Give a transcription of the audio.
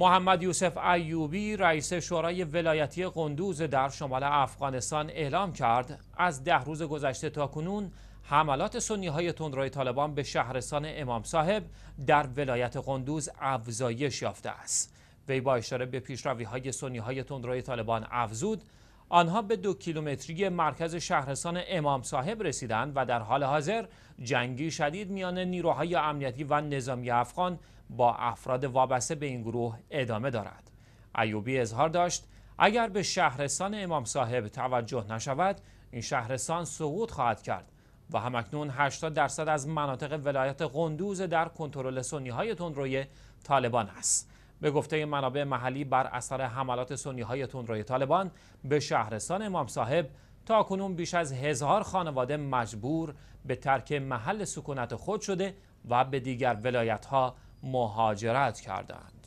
محمد یوسف ایوبی رئیس شورای ولایتی قندوز در شمال افغانستان اعلام کرد از ده روز گذشته تا کنون حملات سنی های تندروی طالبان به شهرستان امام صاحب در ولایت قندوز افزایش یافته است وی با اشاره به پیشروی های سنی های تندروی طالبان افزود آنها به دو کیلومتری مرکز شهرستان امام صاحب رسیدند و در حال حاضر جنگی شدید میان نیروهای امنیتی و نظامی افغان با افراد وابسته به این گروه ادامه دارد. ایوبی اظهار داشت اگر به شهرستان امام صاحب توجه نشود این شهرستان سقوط خواهد کرد و همکنون 80 درصد از مناطق ولایت قندوز در کنترل سنی های تندروی طالبان است. به گفته منابع محلی بر اثر حملات سنی های تندروی طالبان به شهرستان امام صاحب تا کنون بیش از هزار خانواده مجبور به ترک محل سکونت خود شده و به دیگر ولایت ها مهاجرت کردند.